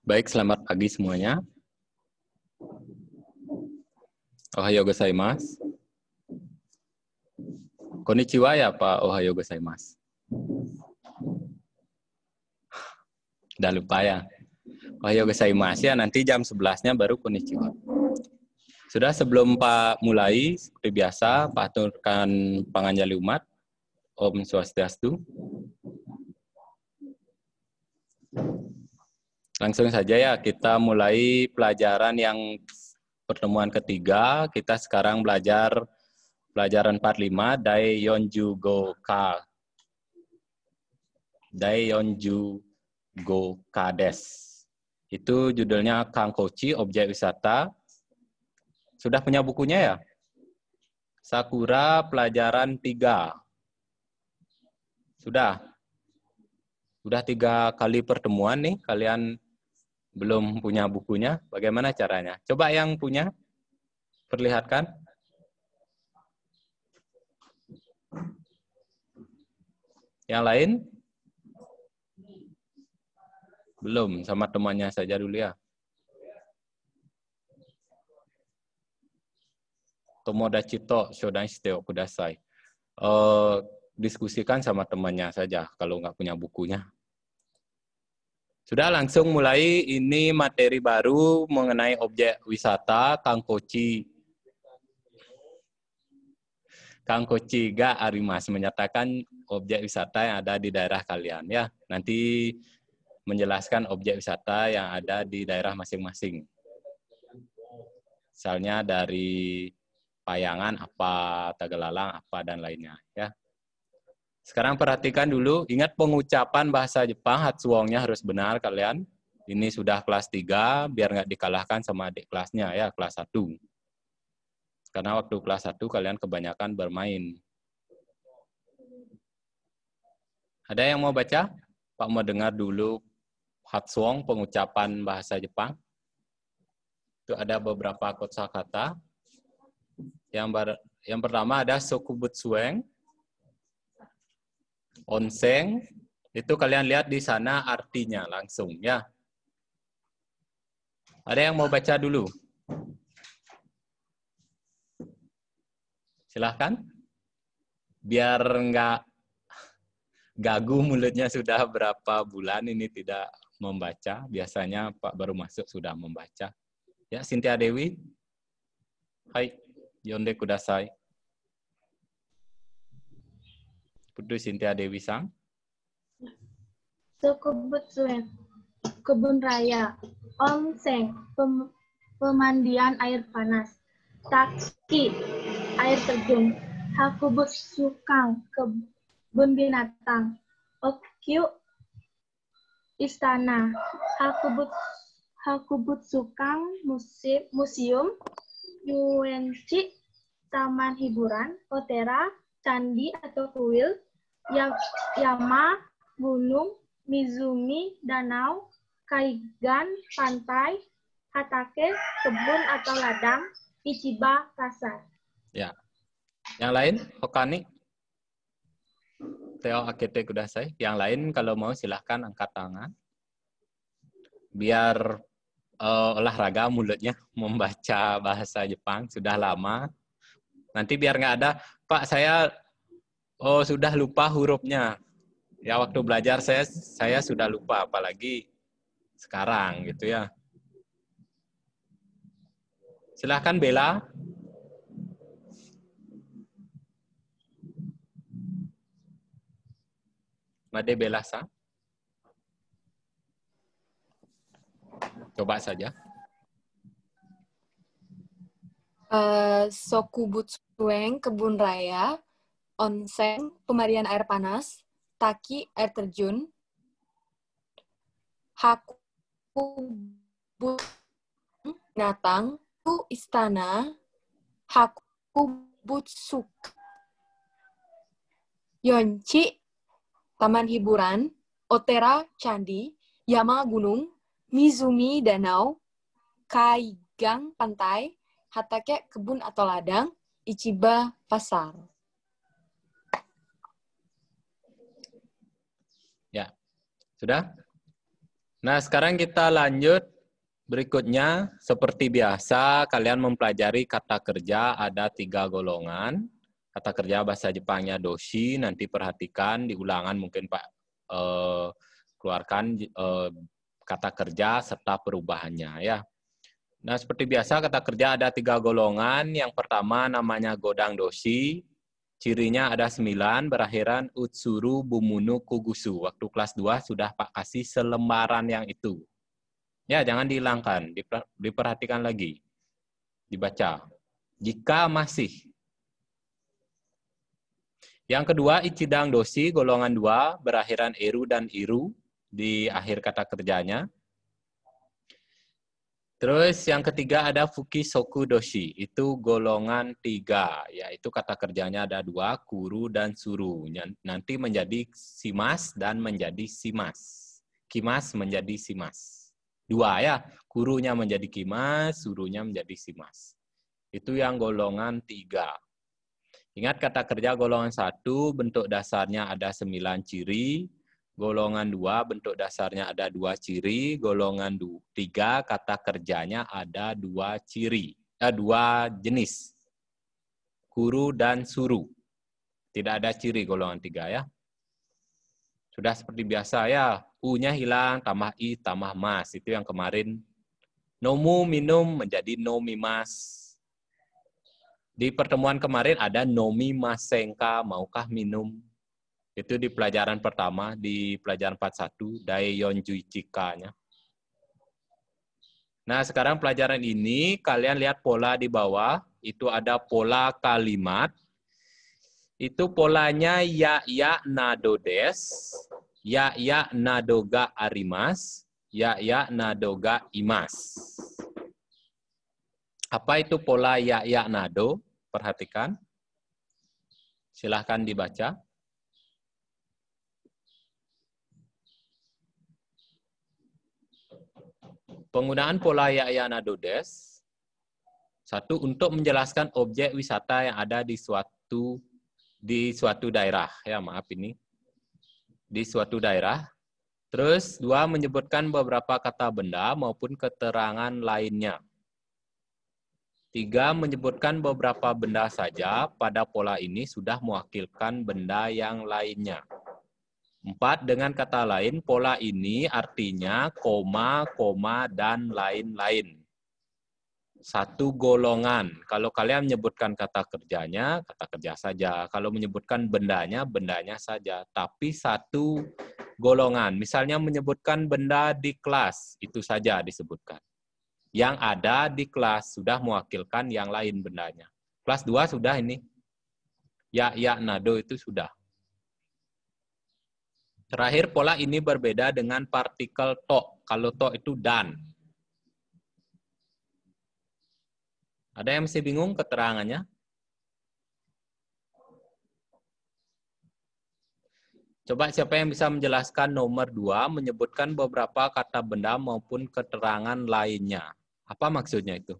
Baik, selamat pagi semuanya. Ohayo gozaimasu. Konnichiwa ya Pak Ohayo gozaimasu. Udah lupa ya. Ohayo gozaimasu ya, nanti jam 11-nya baru konnichiwa. Sudah sebelum Pak mulai, seperti biasa, Pak aturkan penganjali umat. Om Swastiastu. Langsung saja ya, kita mulai pelajaran yang pertemuan ketiga. Kita sekarang belajar pelajaran 45, Dai Yonju Go Ka. Dai Yonju Go Kades. Itu judulnya Kang Kochi, Objek Wisata. Sudah punya bukunya ya? Sakura Pelajaran 3. Sudah? Sudah tiga kali pertemuan nih, kalian belum punya bukunya, bagaimana caranya? Coba yang punya, perlihatkan. Yang lain? Belum, sama temannya saja dulu ya. Tomodachito Shiteo Kudasai. Uh, diskusikan sama temannya saja kalau nggak punya bukunya. Sudah langsung mulai ini materi baru mengenai objek wisata Kang Koci. Kang Koci Ga Arimas menyatakan objek wisata yang ada di daerah kalian ya. Nanti menjelaskan objek wisata yang ada di daerah masing-masing. Misalnya dari Payangan apa, Tegalalang apa dan lainnya ya. Sekarang perhatikan dulu, ingat pengucapan bahasa Jepang hatsuongnya harus benar kalian. Ini sudah kelas 3, biar nggak dikalahkan sama adik kelasnya ya, kelas 1. Karena waktu kelas 1 kalian kebanyakan bermain. Ada yang mau baca? Pak mau dengar dulu hatsuong pengucapan bahasa Jepang. Itu ada beberapa kosakata. Yang ber, yang pertama ada sokubutsueng, Onseng itu kalian lihat di sana artinya langsung ya. Ada yang mau baca dulu? Silahkan. Biar nggak gagu mulutnya sudah berapa bulan ini tidak membaca. Biasanya Pak baru masuk sudah membaca. Ya, Cynthia Dewi. Hai, Yonde Kudasai. Putu Sintia Dewi Sang. Sekebutlen, kebun raya, onsen pem, pemandian air panas, taki, air terjun, Hakubut sukang, kebun binatang, okyu, istana, hakubut hakubut sukang, museum, UNC, taman hiburan, otera, candi atau kuil, Ya, Yama, gunung, Mizumi, danau, Kaigan, pantai, Hatake, kebun atau ladang, Ichiba, pasar. Ya. Yang lain, Hokani? Teo Akete Kudasai. Yang lain kalau mau silahkan angkat tangan. Biar uh, olahraga mulutnya membaca bahasa Jepang. Sudah lama. Nanti biar nggak ada, Pak saya oh sudah lupa hurufnya. Ya waktu belajar saya saya sudah lupa apalagi sekarang gitu ya. Silahkan Bella. Made Bella sa, Coba saja. Uh, eh, Sokubutsueng Kebun Raya, onsen, pemandian air panas, taki, air terjun, haku binatang, ku istana, haku butsuk, yonci, taman hiburan, otera, candi, yama, gunung, mizumi, danau, kai gang pantai, hatake, kebun atau ladang, ichiba, pasar. Sudah? Nah, sekarang kita lanjut berikutnya. Seperti biasa, kalian mempelajari kata kerja ada tiga golongan. Kata kerja bahasa Jepangnya doshi, nanti perhatikan di ulangan mungkin Pak eh, keluarkan eh, kata kerja serta perubahannya ya. Nah, seperti biasa kata kerja ada tiga golongan. Yang pertama namanya godang doshi, Cirinya ada sembilan, berakhiran utsuru bumunu kugusu. Waktu kelas 2 sudah Pak kasih selembaran yang itu. Ya, jangan dihilangkan, diperhatikan lagi. Dibaca. Jika masih. Yang kedua, ichidang dosi, golongan dua, berakhiran eru dan iru di akhir kata kerjanya. Terus yang ketiga ada Fuki Soku Doshi, itu golongan tiga, yaitu kata kerjanya ada dua, kuru dan suru. Nanti menjadi simas dan menjadi simas. Kimas menjadi simas. Dua ya, kurunya menjadi kimas, surunya menjadi simas. Itu yang golongan tiga. Ingat kata kerja golongan satu, bentuk dasarnya ada sembilan ciri, Golongan dua bentuk dasarnya ada dua ciri, golongan tiga kata kerjanya ada dua ciri, eh, dua jenis, guru dan suru. Tidak ada ciri golongan tiga ya. Sudah seperti biasa ya, U-nya hilang, tambah I, tambah mas. Itu yang kemarin nomu minum menjadi nomi mas. Di pertemuan kemarin ada nomi masengka, maukah minum itu di pelajaran pertama, di pelajaran 41, Dai Yonjui chika Nah, sekarang pelajaran ini kalian lihat pola di bawah, itu ada pola kalimat. Itu polanya ya ya nadodes, ya ya nadoga arimas, ya ya nadoga imas. Apa itu pola ya ya nado? Perhatikan. Silahkan dibaca. Penggunaan pola Yayana Dodes, satu untuk menjelaskan objek wisata yang ada di suatu di suatu daerah, ya maaf ini, di suatu daerah. Terus dua menyebutkan beberapa kata benda maupun keterangan lainnya. Tiga, menyebutkan beberapa benda saja pada pola ini sudah mewakilkan benda yang lainnya. Empat, dengan kata lain, pola ini artinya koma, koma, dan lain-lain. Satu golongan. Kalau kalian menyebutkan kata kerjanya, kata kerja saja. Kalau menyebutkan bendanya, bendanya saja. Tapi satu golongan. Misalnya menyebutkan benda di kelas, itu saja disebutkan. Yang ada di kelas sudah mewakilkan yang lain bendanya. Kelas 2 sudah ini. Ya, ya, nado itu sudah Terakhir, pola ini berbeda dengan partikel to. Kalau to itu dan. Ada yang masih bingung keterangannya? Coba siapa yang bisa menjelaskan nomor dua, menyebutkan beberapa kata benda maupun keterangan lainnya. Apa maksudnya itu?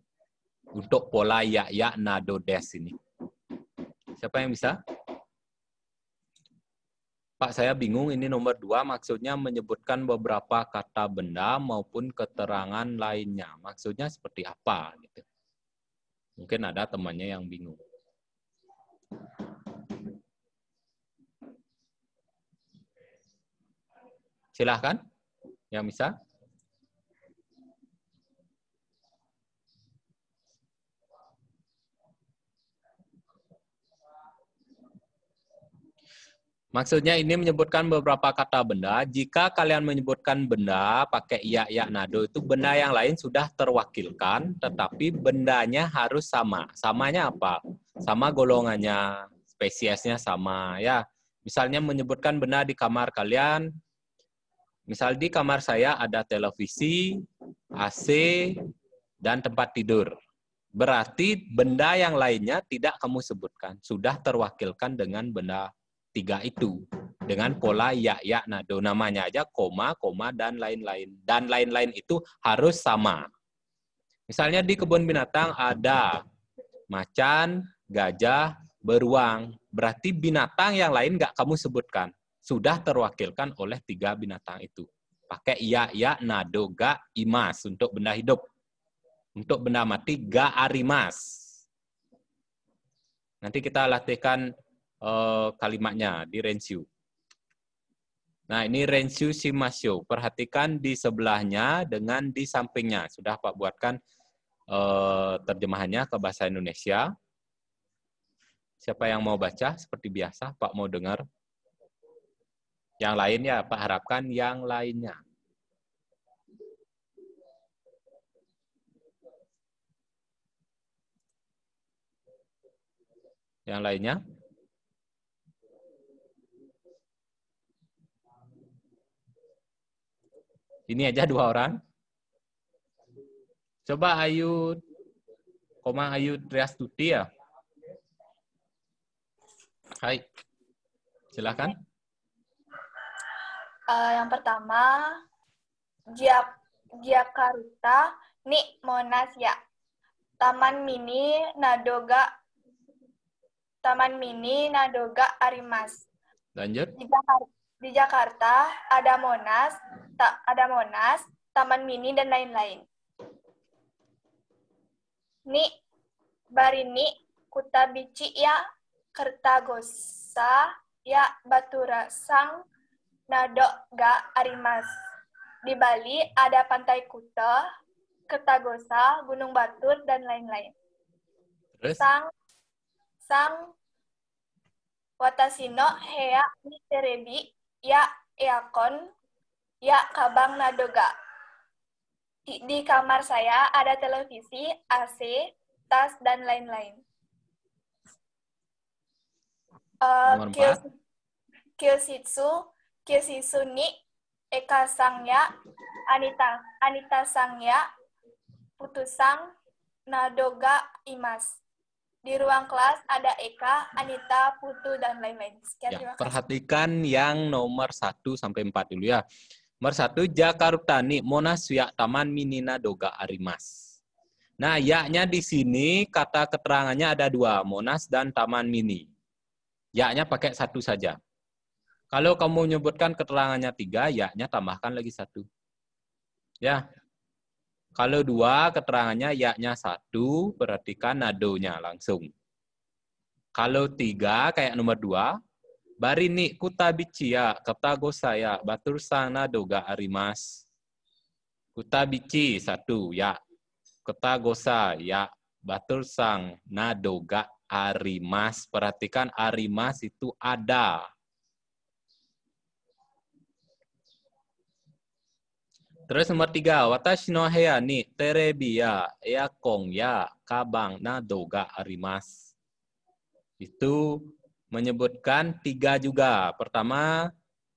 Untuk pola ya-ya nado des ini. Siapa yang bisa? Bisa. Pak, saya bingung ini nomor dua maksudnya menyebutkan beberapa kata benda maupun keterangan lainnya. Maksudnya seperti apa? Gitu. Mungkin ada temannya yang bingung. Silahkan, yang bisa. Maksudnya ini menyebutkan beberapa kata benda. Jika kalian menyebutkan benda pakai ya, ya, nado, itu benda yang lain sudah terwakilkan, tetapi bendanya harus sama. Samanya apa? Sama golongannya, spesiesnya sama. Ya, misalnya menyebutkan benda di kamar kalian. Misal di kamar saya ada televisi, AC, dan tempat tidur. Berarti benda yang lainnya tidak kamu sebutkan, sudah terwakilkan dengan benda tiga itu dengan pola ya ya nado namanya aja koma koma dan lain-lain dan lain-lain itu harus sama misalnya di kebun binatang ada macan gajah beruang berarti binatang yang lain nggak kamu sebutkan sudah terwakilkan oleh tiga binatang itu pakai ya ya nado ga imas untuk benda hidup untuk benda mati ga arimas nanti kita latihkan Eh, kalimatnya di rensiu. Nah, ini Rensio Simasio. Perhatikan di sebelahnya dengan di sampingnya. Sudah Pak buatkan eh, terjemahannya ke bahasa Indonesia. Siapa yang mau baca? Seperti biasa, Pak mau dengar. Yang lain ya, Pak harapkan yang lainnya. Yang lainnya? Ini aja dua orang. Coba Ayu, koma Ayu Triastuti ya. Hai, silahkan. Uh, eh, yang pertama, Jap Jakarta, Nik Monas ya. Taman Mini Nadoga Taman Mini Nadoga Arimas. Lanjut. Di Jakarta, di Jakarta ada Monas, ta ada Monas, Taman Mini dan lain-lain. Ni Barini Kuta bici ya Kertagosa ya Baturasang Nadok ga Arimas. Di Bali ada Pantai Kuta, Kertagosa, Gunung Batur dan lain-lain. Sang Sang Watasino Hea Miterebi ya yakon ya kabang nadoga. Di, di kamar saya ada televisi, AC, tas, dan lain-lain. Uh, eh, kyos, kyositsu, Kyositsu ni Eka Sangya, Anita, Anita Sangya, Putusang, Nadoga Imas. Di ruang kelas ada Eka, Anita, Putu, dan lain-lain. ya, perhatikan yang nomor 1 sampai 4 dulu ya. Nomor 1, Jakartani, Monas, Wiyak, Taman, Minina, Doga, Arimas. Nah, yaknya di sini kata keterangannya ada dua, Monas dan Taman Mini. Yaknya pakai satu saja. Kalau kamu menyebutkan keterangannya tiga, yaknya tambahkan lagi satu. Ya, kalau dua, keterangannya yaknya satu, perhatikan nadonya langsung. Kalau tiga, kayak nomor dua, barini kata katago saya batur sana doga arimas. Kutabici satu, ya. Ketagosa, saya Batur sang nadoga arimas. Perhatikan arimas itu ada. Terus nomor tiga, watashi no heya ni terebi ya eakon ya kabang na doga arimas. Itu menyebutkan tiga juga. Pertama,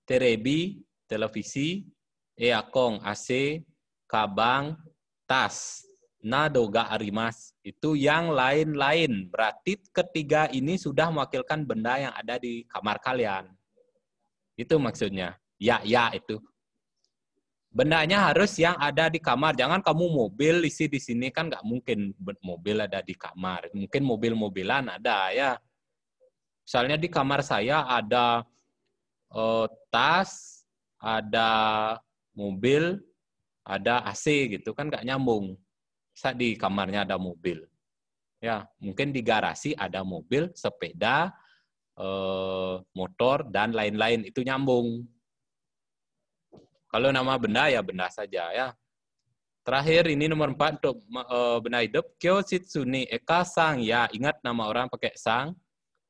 terebi, televisi, eakon, AC, kabang, tas, na doga arimas. Itu yang lain-lain. Berarti ketiga ini sudah mewakilkan benda yang ada di kamar kalian. Itu maksudnya. Ya, ya itu. Bendanya harus yang ada di kamar. Jangan kamu mobil isi di sini kan nggak mungkin mobil ada di kamar. Mungkin mobil-mobilan ada ya. Misalnya di kamar saya ada uh, tas, ada mobil, ada AC gitu kan nggak nyambung. Saat di kamarnya ada mobil. Ya, mungkin di garasi ada mobil, sepeda, eh, motor dan lain-lain itu nyambung kalau nama benda ya benda saja ya. Terakhir ini nomor empat untuk uh, eh, benda hidup. Kyo Shitsune Eka Sang ya. Ingat nama orang pakai sang.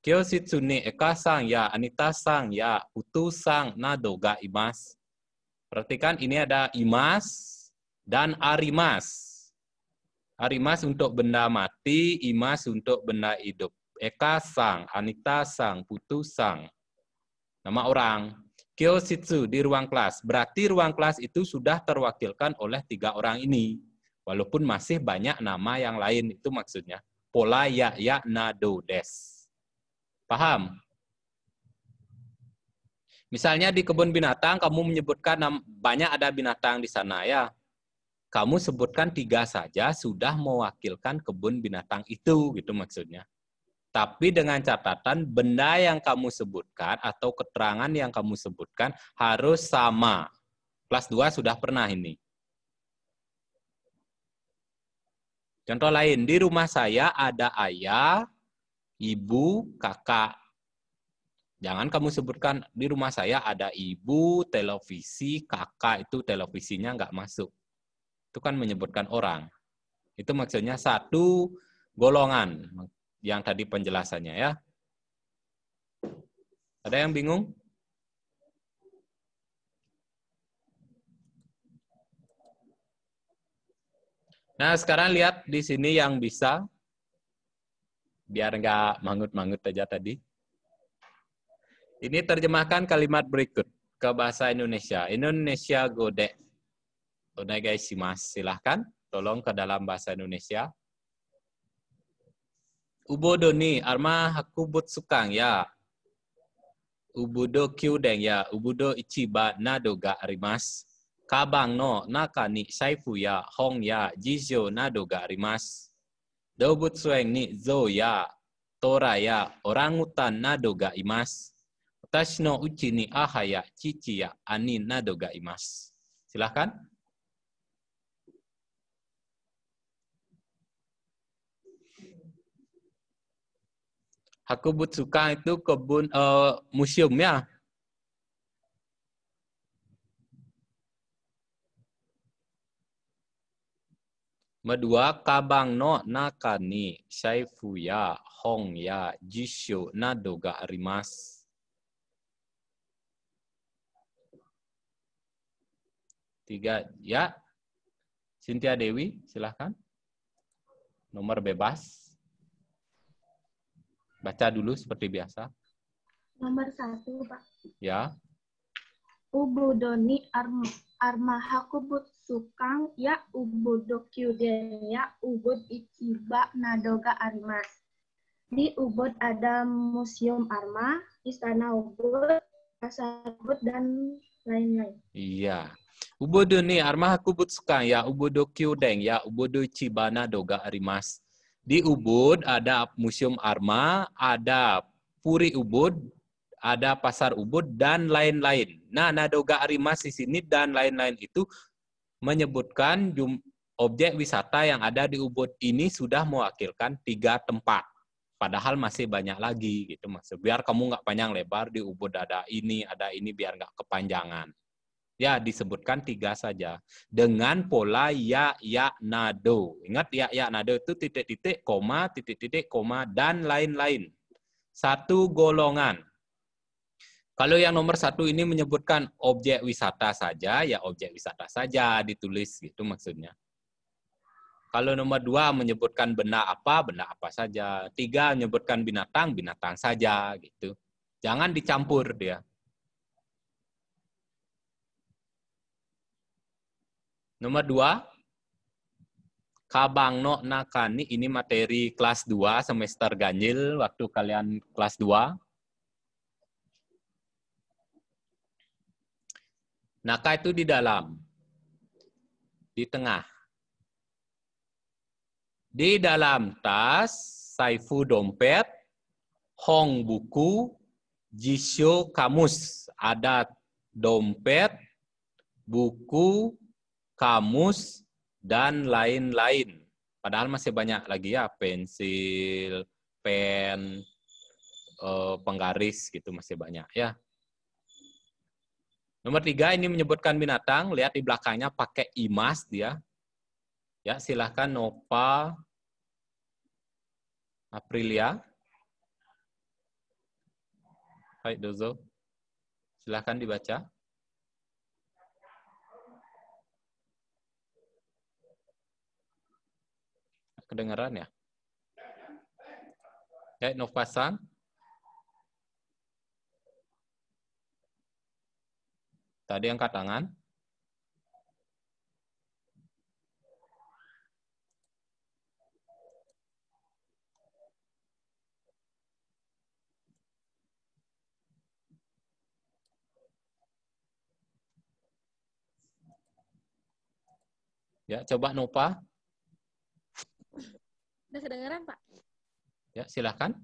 Kyo Shitsune Eka Sang ya. Anita Sang ya. Utu Sang Nado ga Imas. Perhatikan ini ada Imas dan Arimas. Arimas untuk benda mati, Imas untuk benda hidup. Eka Sang, Anita Sang, Putu Sang. Nama orang. Kyositsu di ruang kelas. Berarti ruang kelas itu sudah terwakilkan oleh tiga orang ini. Walaupun masih banyak nama yang lain, itu maksudnya. Pola ya ya na do des. Paham? Misalnya di kebun binatang, kamu menyebutkan banyak ada binatang di sana ya. Kamu sebutkan tiga saja sudah mewakilkan kebun binatang itu, gitu maksudnya. Tapi dengan catatan benda yang kamu sebutkan atau keterangan yang kamu sebutkan harus sama. Kelas 2 sudah pernah ini. Contoh lain, di rumah saya ada ayah, ibu, kakak. Jangan kamu sebutkan di rumah saya ada ibu, televisi, kakak itu televisinya nggak masuk. Itu kan menyebutkan orang. Itu maksudnya satu golongan yang tadi penjelasannya ya. Ada yang bingung? Nah, sekarang lihat di sini yang bisa. Biar nggak mangut-mangut aja tadi. Ini terjemahkan kalimat berikut ke bahasa Indonesia. Indonesia gode. Onegaishimasu. Silahkan, tolong ke dalam bahasa Indonesia. Ubodo ni arma hakubut sukang ya. Ubudo deng ya. Ubudo ichiba nado ga arimas. Kabang no naka ni saifu ya. Hong ya. Jijo nado ga arimas. Dobut sueng ni zo ya. Tora ya. Orangutan nado ga imas. Tash no uchi ni aha ya. Cici ya. Ani nado ga imas. Silahkan suka itu kebun uh, museum ya. Medua kabang no nakani Ya Hong Ya jishu nadoga arimas. Tiga, ya. Cynthia Dewi, silahkan. Nomor bebas. Baca dulu seperti biasa. Nomor satu, Pak. Ya. Ubudoni arm armaha kubut sukang ya ubudo kyudeya ubud ikiba nadoga armas. Di Ubud ada Museum Arma, Istana Ubud, Pasar Ubud, dan lain-lain. Iya. Ubodo nih, Arma aku butuhkan ya Ubodo Kyudeng ya Ubodo Cibana Doga Arimas. Di Ubud ada Museum Arma, ada Puri Ubud, ada Pasar Ubud, dan lain-lain. Nah, Nadoga Arimas di sini dan lain-lain itu menyebutkan objek wisata yang ada di Ubud ini sudah mewakilkan tiga tempat. Padahal masih banyak lagi gitu mas. Biar kamu nggak panjang lebar di Ubud ada ini, ada ini biar nggak kepanjangan. Ya, disebutkan tiga saja. Dengan pola ya, ya, nado. Ingat ya, ya, nado itu titik-titik, koma, titik-titik, koma, dan lain-lain. Satu golongan. Kalau yang nomor satu ini menyebutkan objek wisata saja, ya objek wisata saja ditulis, gitu maksudnya. Kalau nomor dua menyebutkan benda apa, benda apa saja. Tiga menyebutkan binatang, binatang saja, gitu. Jangan dicampur dia. Nomor dua, kabang nok Nakani, ini materi kelas dua semester ganjil, waktu kalian kelas dua. Naka itu di dalam, di tengah. Di dalam tas, saifu dompet, hong buku, jisyo kamus. Ada dompet, buku, kamus, dan lain-lain. Padahal masih banyak lagi ya, pensil, pen, eh, penggaris gitu masih banyak ya. Nomor tiga ini menyebutkan binatang. Lihat di belakangnya pakai imas dia. Ya, silahkan Nova Aprilia. Hai Dozo. Silahkan dibaca. Kedengaran ya? Ya, Novasan. Tadi angkat tangan. Ya, coba Nova Udah kedengeran, Pak? Ya, silahkan.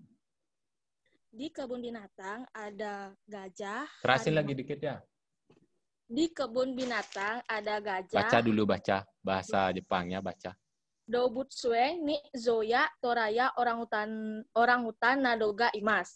Di kebun binatang ada gajah. Kerasin lagi dikit ya. Di kebun binatang ada gajah. Baca dulu, baca. Bahasa Jepangnya, baca. Dobutsue ni zoya toraya orang hutan orang hutan nadoga imas.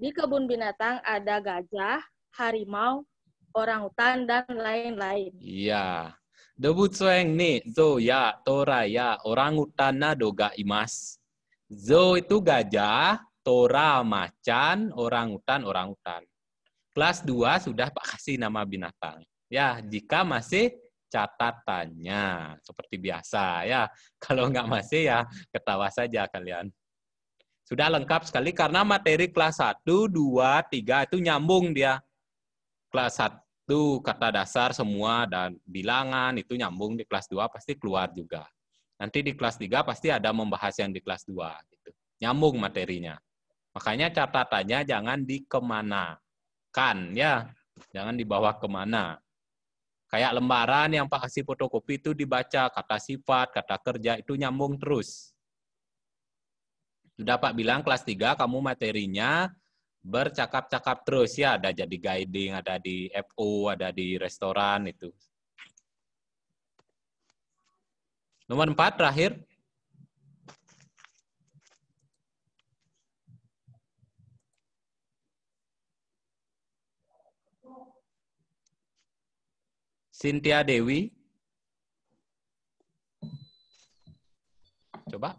Di kebun binatang ada gajah, harimau, orang hutan dan lain-lain. Iya. -lain. Dobutsuen ni zo ya tora ya orangutan nado doga imas. Zo itu gajah, tora macan, orang utan, orang utan. Kelas 2 sudah Pak kasih nama binatang. Ya, jika masih catatannya seperti biasa ya. Kalau nggak masih ya ketawa saja kalian. Sudah lengkap sekali karena materi kelas 1, 2, 3 itu nyambung dia. Kelas 1 itu kata dasar semua dan bilangan itu nyambung di kelas 2 pasti keluar juga. Nanti di kelas 3 pasti ada membahas yang di kelas 2 gitu. Nyambung materinya. Makanya catatannya jangan di kemana. Kan ya, jangan dibawa kemana. Kayak lembaran yang Pak kasih fotokopi itu dibaca, kata sifat, kata kerja, itu nyambung terus. Sudah Pak bilang kelas 3 kamu materinya bercakap-cakap terus ya ada jadi guiding ada di FO ada di restoran itu nomor empat terakhir Cynthia Dewi coba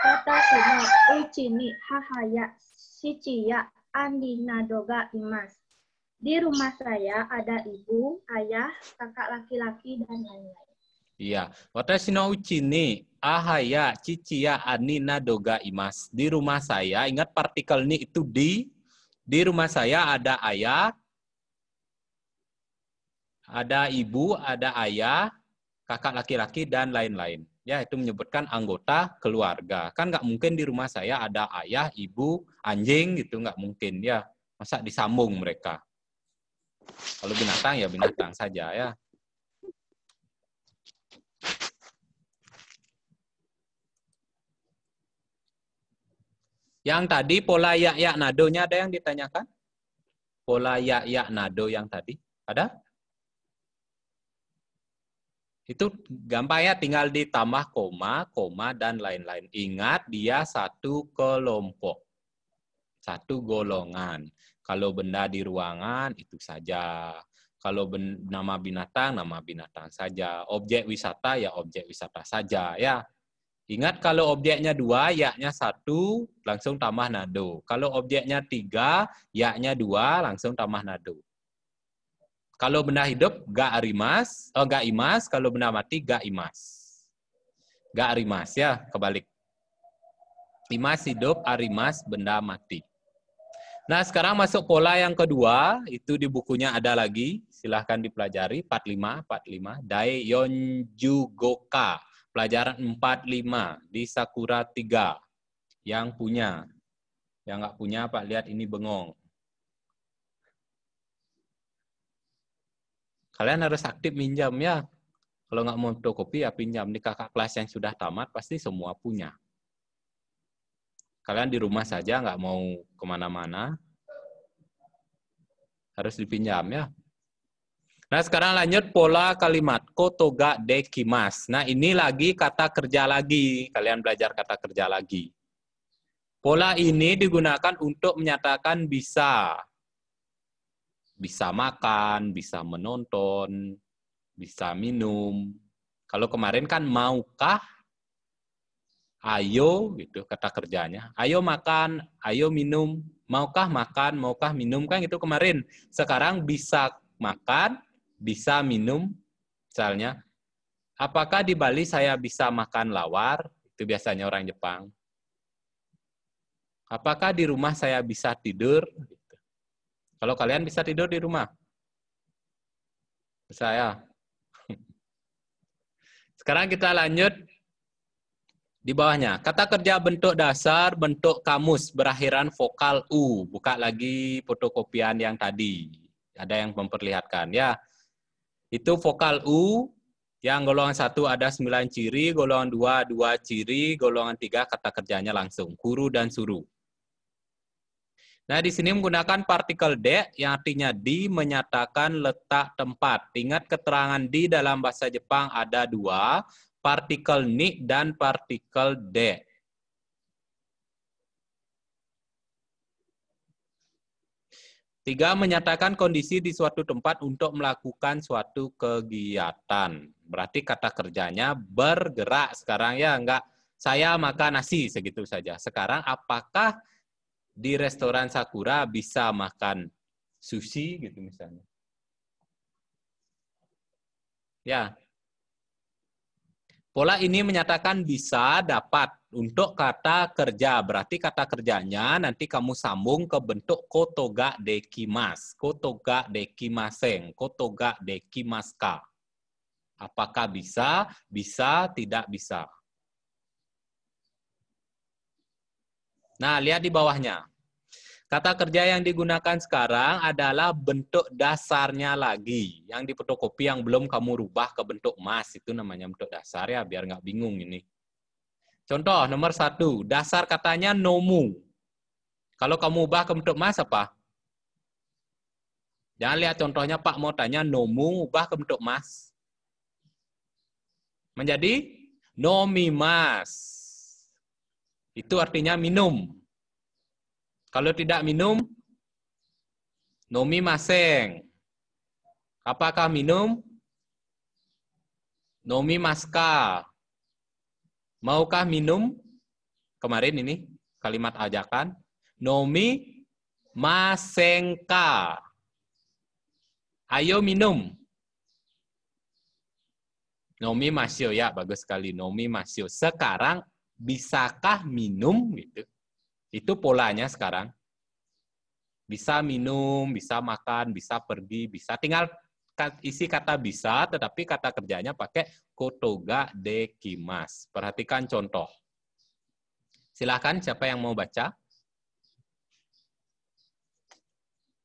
kata kuno ujini hahaya Cici ya Andi Nadoga Imas. Di rumah saya ada ibu, ayah, kakak laki-laki, dan lain-lain. Iya. Watashi no uchi ni ahaya ya, Ani doga imas. Di rumah saya, ingat partikel ni itu di. Di rumah saya ada ayah, ada ibu, ada ayah, kakak laki-laki, dan lain-lain ya itu menyebutkan anggota keluarga. Kan nggak mungkin di rumah saya ada ayah, ibu, anjing gitu nggak mungkin ya. Masa disambung mereka. Kalau binatang ya binatang saja ya. Yang tadi pola yak ya nadonya ada yang ditanyakan? Pola yak yak nado yang tadi ada? Itu gampang ya, tinggal ditambah koma, koma, dan lain-lain. Ingat, dia satu kelompok, satu golongan. Kalau benda di ruangan, itu saja. Kalau ben, nama binatang, nama binatang saja. Objek wisata, ya objek wisata saja. ya. Ingat kalau objeknya dua, yaknya satu, langsung tambah nado. Kalau objeknya tiga, yaknya dua, langsung tambah nado. Kalau benda hidup, gak arimas. Oh, gak imas. Kalau benda mati, gak imas. gak arimas, ya. Kebalik. Imas hidup, arimas benda mati. Nah, sekarang masuk pola yang kedua. Itu di bukunya ada lagi. Silahkan dipelajari. 45, 45. Dai Yonjugoka. Pelajaran 45 di Sakura 3. Yang punya. Yang nggak punya, Pak, lihat ini bengong. Kalian harus aktif minjam ya. Kalau nggak mau fotokopi ya pinjam. Di kakak kelas yang sudah tamat pasti semua punya. Kalian di rumah saja nggak mau kemana-mana, harus dipinjam ya. Nah sekarang lanjut pola kalimat kotoga dekimas. Nah ini lagi kata kerja lagi. Kalian belajar kata kerja lagi. Pola ini digunakan untuk menyatakan bisa bisa makan, bisa menonton, bisa minum. Kalau kemarin kan maukah ayo gitu kata kerjanya ayo makan ayo minum maukah makan maukah minum kan itu kemarin sekarang bisa makan bisa minum misalnya apakah di Bali saya bisa makan lawar itu biasanya orang Jepang apakah di rumah saya bisa tidur kalau kalian bisa tidur di rumah. Bisa ya. Sekarang kita lanjut di bawahnya. Kata kerja bentuk dasar, bentuk kamus, berakhiran vokal U. Buka lagi fotokopian yang tadi. Ada yang memperlihatkan. Ya, itu vokal U. Yang golongan satu ada 9 ciri, golongan dua dua ciri, golongan tiga kata kerjanya langsung. Kuru dan suru. Nah, di sini menggunakan partikel de yang artinya di menyatakan letak tempat. Ingat keterangan di dalam bahasa Jepang ada dua, partikel ni dan partikel de. Tiga, menyatakan kondisi di suatu tempat untuk melakukan suatu kegiatan. Berarti kata kerjanya bergerak sekarang ya, enggak saya makan nasi segitu saja. Sekarang apakah di restoran Sakura bisa makan sushi gitu misalnya. Ya. Pola ini menyatakan bisa dapat untuk kata kerja. Berarti kata kerjanya nanti kamu sambung ke bentuk kotoga dekimas, kotoga dekimaseng, kotoga dekimaska. Apakah bisa? Bisa, tidak bisa. Nah, lihat di bawahnya. Kata kerja yang digunakan sekarang adalah bentuk dasarnya lagi. Yang diputokopi yang belum kamu rubah ke bentuk emas. Itu namanya bentuk dasar ya, biar nggak bingung ini. Contoh nomor satu, dasar katanya nomu. Kalau kamu ubah ke bentuk emas apa? Jangan lihat contohnya Pak mau tanya nomu ubah ke bentuk emas. Menjadi nomi nomimas. Itu artinya minum. Kalau tidak minum, nomi maseng. Apakah minum? Nomi maska. Maukah minum? Kemarin ini kalimat ajakan. Nomi masengka. Ayo minum. Nomi masio ya, bagus sekali. Nomi masio. Sekarang bisakah minum gitu. Itu polanya sekarang. Bisa minum, bisa makan, bisa pergi, bisa tinggal isi kata bisa tetapi kata kerjanya pakai kotoga dekimas. Perhatikan contoh. Silahkan siapa yang mau baca?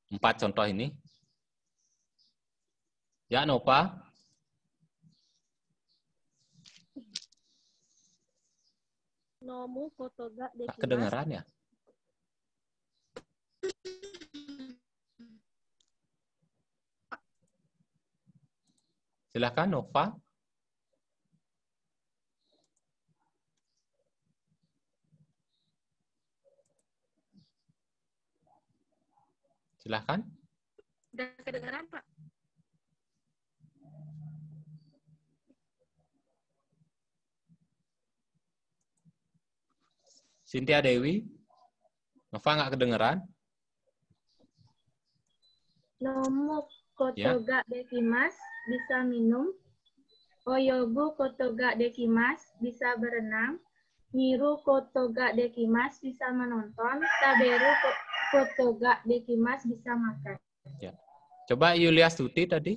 Empat contoh ini. Ya, Nopa. Nomu kotoga dekimas. Ah, kedengeran ya? Silahkan Nova. Silahkan. Sudah kedengaran Pak. Sintia Dewi? Nova nggak kedengeran? Nomo ya. kotoga ya. dekimas bisa minum. Oyogu kotoga dekimas bisa berenang. Miru kotoga dekimas bisa menonton. Taberu kotoga dekimas bisa makan. Ya. Coba Yulia Stuti tadi.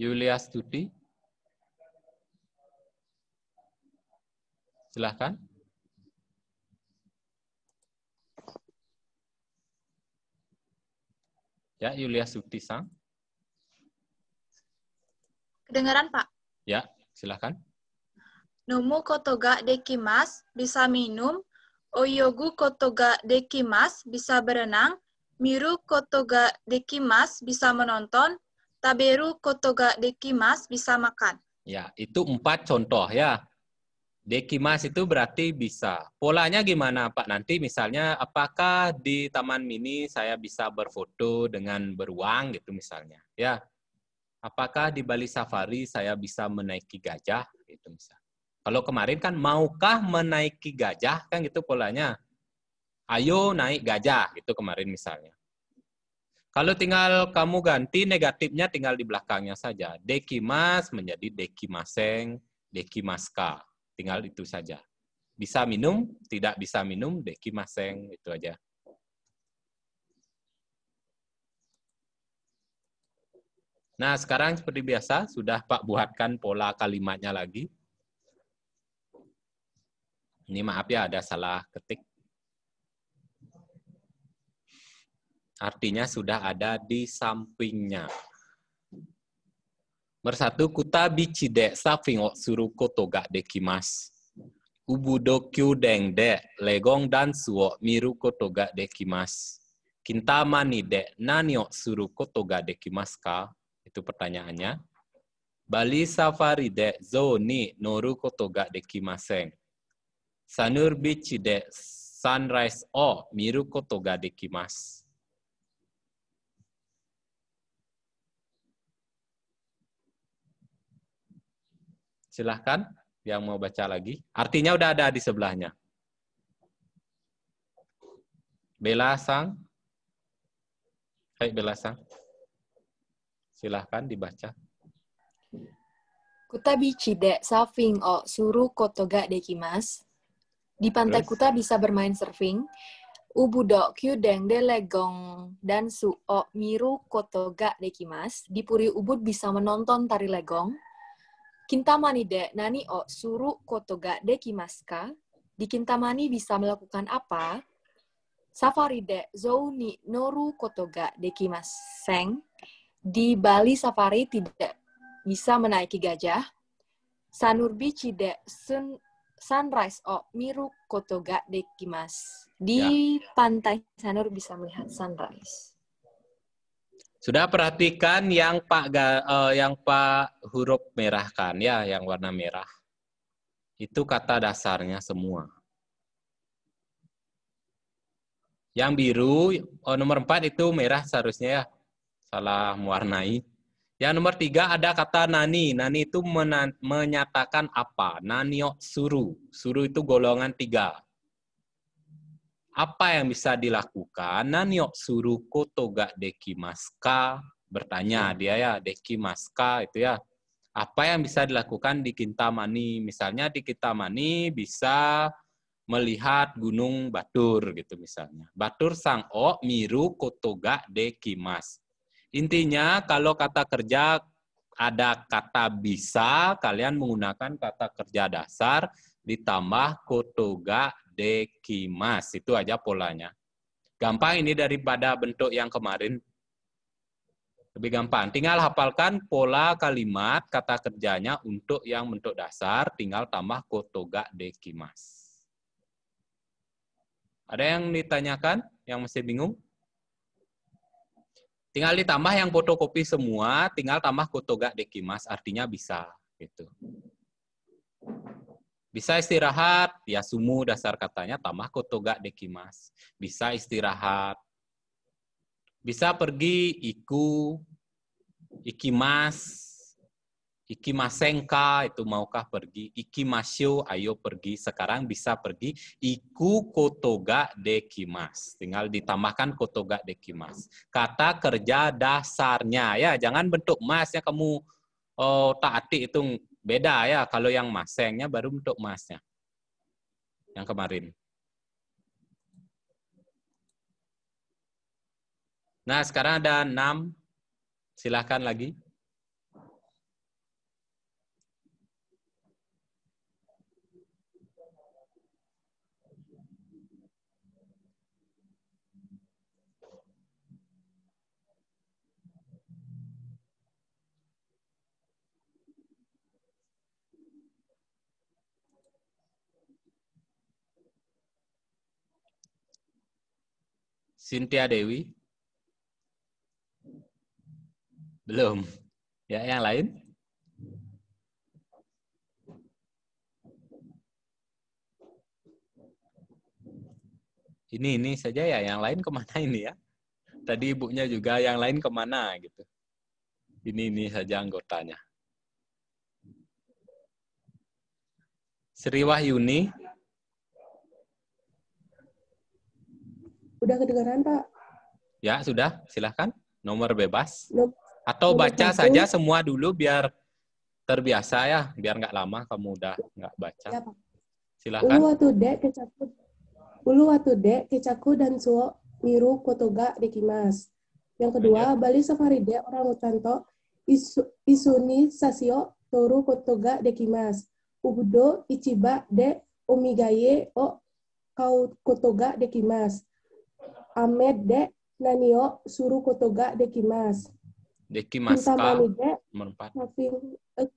Yulia Stuti. Silahkan. Ya, Yulia Sutisang. Kedengaran, Pak? Ya, silahkan. Numu kotoga dekimas bisa minum, oyogu kotoga dekimas bisa berenang, miru kotoga dekimas bisa menonton, taberu kotoga dekimas bisa makan. Ya, itu empat contoh ya. Dekimas itu berarti bisa. Polanya gimana Pak? Nanti misalnya apakah di taman mini saya bisa berfoto dengan beruang gitu misalnya. Ya. Apakah di Bali Safari saya bisa menaiki gajah gitu misalnya. Kalau kemarin kan maukah menaiki gajah kan gitu polanya. Ayo naik gajah gitu kemarin misalnya. Kalau tinggal kamu ganti negatifnya tinggal di belakangnya saja. Dekimas menjadi dekimaseng, dekimaska Tinggal itu saja. Bisa minum, tidak bisa minum, deki maseng, itu aja. Nah, sekarang seperti biasa, sudah Pak buatkan pola kalimatnya lagi. Ini maaf ya, ada salah ketik. Artinya sudah ada di sampingnya. Mersatu kutabi chide safing suru koto ga dekimasu. Ubudo kyu deng de legong dan suo miru koto ga dekimasu. Kintama ni de nani o suru koto ga dekimasu ka? Itu pertanyaannya. Bali safari de zo ni noru koto ga dekimaseng. Sanur bichi de sunrise o miru koto ga dekimasu. Silahkan yang mau baca lagi. Artinya udah ada di sebelahnya. Belasang. Sang. Hai Belasang. Silahkan dibaca. Kutabi chide surfing o suru kotoga dekimas. Di pantai Terus? Kuta bisa bermain surfing. Ubudo kyudeng delegong dan su o miru kotoga dekimas. Di Puri Ubud bisa menonton tari legong Kintamani de nani o suru koto ga dekimasu ka? Di Kintamani bisa melakukan apa? Safari de zou ni noru koto ga dekimasen. Di Bali safari tidak bisa menaiki gajah. sanur Sanurbichi de sun sunrise o miru koto ga dekimasu. Di ya. pantai Sanur bisa melihat sunrise. Sudah perhatikan yang Pak uh, yang Pak huruf merahkan ya, yang warna merah. Itu kata dasarnya semua. Yang biru oh, nomor 4 itu merah seharusnya ya. Salah mewarnai. Yang nomor tiga ada kata nani. Nani itu menyatakan apa? Naniok suru. Suru itu golongan tiga apa yang bisa dilakukan? Nanyo gak deki maska bertanya hmm. dia ya deki maska itu ya apa yang bisa dilakukan di Kintamani? Misalnya di Kintamani bisa melihat Gunung Batur gitu misalnya. Batur sang o miru koto kotoga mas Intinya kalau kata kerja ada kata bisa, kalian menggunakan kata kerja dasar ditambah kotoga dekimas. Itu aja polanya. Gampang ini daripada bentuk yang kemarin. Lebih gampang. Tinggal hafalkan pola kalimat kata kerjanya untuk yang bentuk dasar, tinggal tambah kotoga dekimas. Ada yang ditanyakan yang masih bingung? Tinggal ditambah yang fotokopi semua, tinggal tambah kotoga dekimas, artinya bisa. gitu. Bisa istirahat, ya sumu dasar katanya tambah kotoga dekimas. Bisa istirahat. Bisa pergi iku, ikimas, ikimasengka itu maukah pergi, ikimasyo ayo pergi. Sekarang bisa pergi iku kotoga dekimas. Tinggal ditambahkan kotoga dekimas. Kata kerja dasarnya ya, jangan bentuk masnya kamu oh taati itu Beda ya, kalau yang masengnya baru untuk masnya. Yang kemarin. Nah, sekarang ada enam Silahkan lagi. Sintia Dewi? Belum. Ya, yang lain? Ini ini saja ya, yang lain kemana ini ya? Tadi ibunya juga, yang lain kemana gitu? Ini ini saja anggotanya. Sri Wahyuni, Udah kedengaran, Pak? Ya, sudah. Silahkan. Nomor bebas. Atau nomor baca satu. saja semua dulu biar terbiasa ya. Biar nggak lama kamu udah nggak baca. Ya, Pak. Silahkan. Ulu watu dek kecaku. Ulu watu dek kecaku dan suo miru kotoga dekimas. Yang kedua, Lanjut. Bali safari de orang utanto isu, isuni sasio toru kotoga dekimas. Ubudo ichiba de omigaye o kau kotoga dekimas ame de nanio suru kotoga dekimas dekimasu. Dekimasu ka? de. Nomor empat. Maafin. Eh,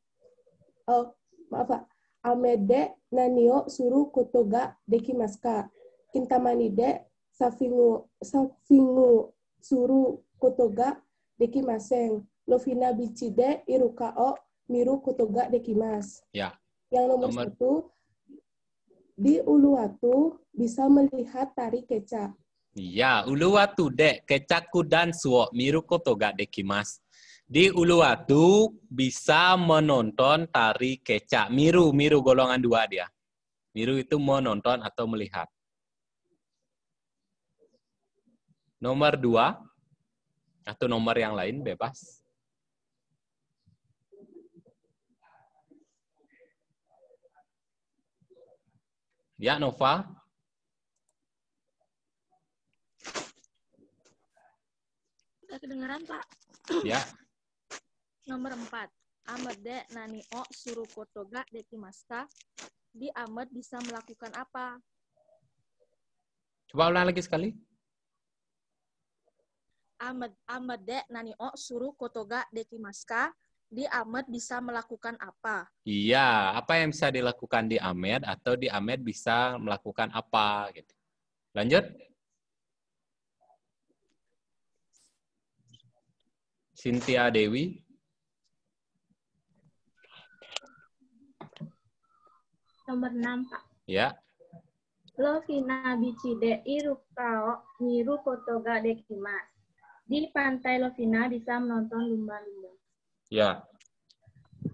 oh, maaf Pak. Ame de nanio suru kotoga ga ka? Kintamani de safingu, safingu suru kotoga dekimaseng dekimasen. Lovina de iruka o miru kotoga dekimas Ya. Yang nomor, nomor... satu, di Uluwatu bisa melihat tari kecak Ya, uluwatu de kecaku dan suo miru koto ga dekimas. Di uluwatu bisa menonton tari kecak. Miru, miru golongan dua dia. Miru itu menonton atau melihat. Nomor dua atau nomor yang lain bebas. Ya, Nova. kedengeran, Pak. Ya. Nomor empat. Amade nani o suru kotoga dekimasta. Di amat bisa melakukan apa? Coba ulang lagi sekali. amat amade nani o suru kotoga dekimaska. Di amed bisa melakukan apa? Iya, apa yang bisa dilakukan di amed atau di amed bisa melakukan apa gitu. Lanjut. Cynthia Dewi. Nomor 6, Pak. Ya. Lovina bicide Irukao Niru Kotoga Dekimas. Di Pantai Lovina bisa menonton lumba-lumba. Ya.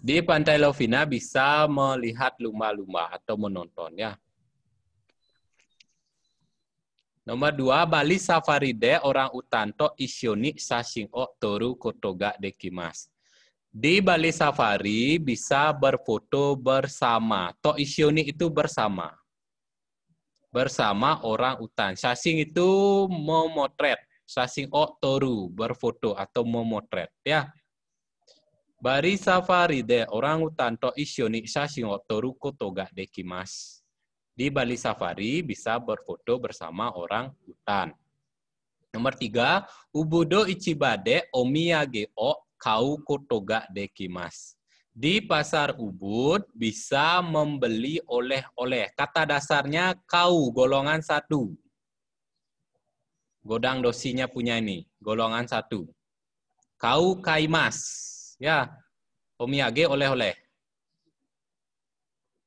Di Pantai Lovina bisa melihat lumba-lumba atau menonton ya. Nomor dua, Bali Safari de orang utan to isyoni o toru kotoga dekimas. Di Bali Safari bisa berfoto bersama. To isyoni itu bersama. Bersama orang utan. Sashing itu memotret. Sashing o toru berfoto atau memotret. Ya. Bali Safari de orang utan to isyoni sashing o toru kotoga dekimas. Di Bali Safari bisa berfoto bersama orang hutan. Nomor tiga, Ubudo Ichibade Omiyage o Kau Kotoga Dekimas. Di pasar Ubud bisa membeli oleh-oleh. Kata dasarnya kau, golongan satu. Godang dosinya punya ini, golongan satu. Kau kaimas. Ya, omiyage oleh-oleh.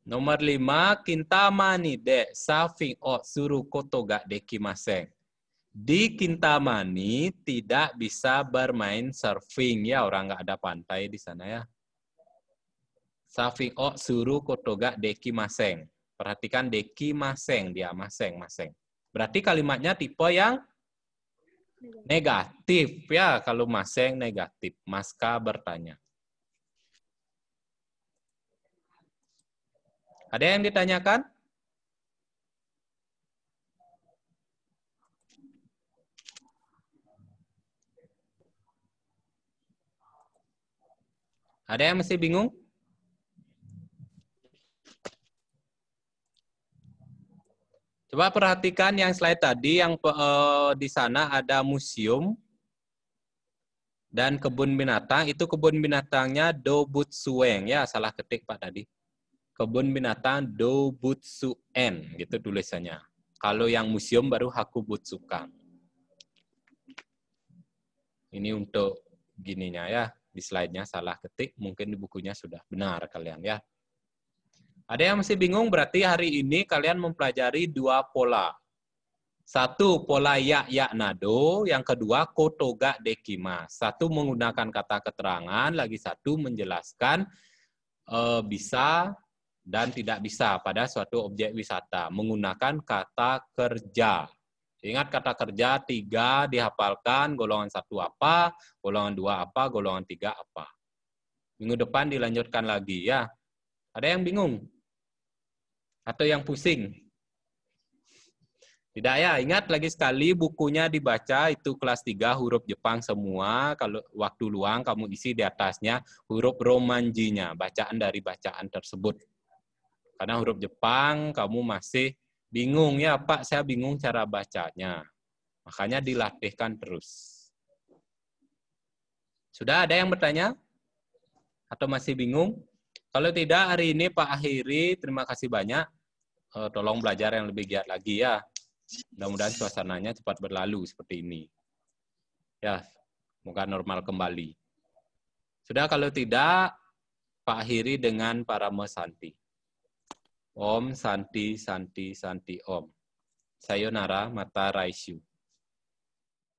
Nomor lima, kintama ni de safing o suru koto ga dekimasen. Di Kintamani tidak bisa bermain surfing ya orang nggak ada pantai di sana ya. Surfing o suru koto ga dekimasen. Perhatikan dekimasen dia maseng maseng. Berarti kalimatnya tipe yang negatif ya kalau maseng negatif. Maska bertanya. Ada yang ditanyakan? Ada yang masih bingung? Coba perhatikan yang slide tadi, yang eh, di sana ada museum dan kebun binatang. Itu kebun binatangnya Dobutsueng. Ya, salah ketik Pak tadi kebun binatang Dobutsu-en gitu tulisannya. Kalau yang museum baru Hakubutsukan. Ini untuk gininya ya, di slide-nya salah ketik, mungkin di bukunya sudah benar kalian ya. Ada yang masih bingung berarti hari ini kalian mempelajari dua pola. Satu pola ya ya nado, yang kedua kotoga dekima. Satu menggunakan kata keterangan, lagi satu menjelaskan eh, bisa dan tidak bisa pada suatu objek wisata menggunakan kata kerja. Ingat kata kerja tiga dihafalkan golongan satu apa, golongan dua apa, golongan tiga apa. Minggu depan dilanjutkan lagi ya. Ada yang bingung? Atau yang pusing? Tidak ya, ingat lagi sekali bukunya dibaca itu kelas 3 huruf Jepang semua. Kalau waktu luang kamu isi di atasnya huruf Romanjinya, bacaan dari bacaan tersebut. Karena huruf Jepang kamu masih bingung ya, Pak, saya bingung cara bacanya. Makanya dilatihkan terus. Sudah ada yang bertanya? Atau masih bingung? Kalau tidak, hari ini Pak akhiri. Terima kasih banyak. Eh, tolong belajar yang lebih giat lagi ya. Mudah-mudahan suasananya cepat berlalu seperti ini. Ya, semoga normal kembali. Sudah kalau tidak, Pak akhiri dengan para mesanti. Om Santi Santi Santi Om. Sayonara Mata Raisyu.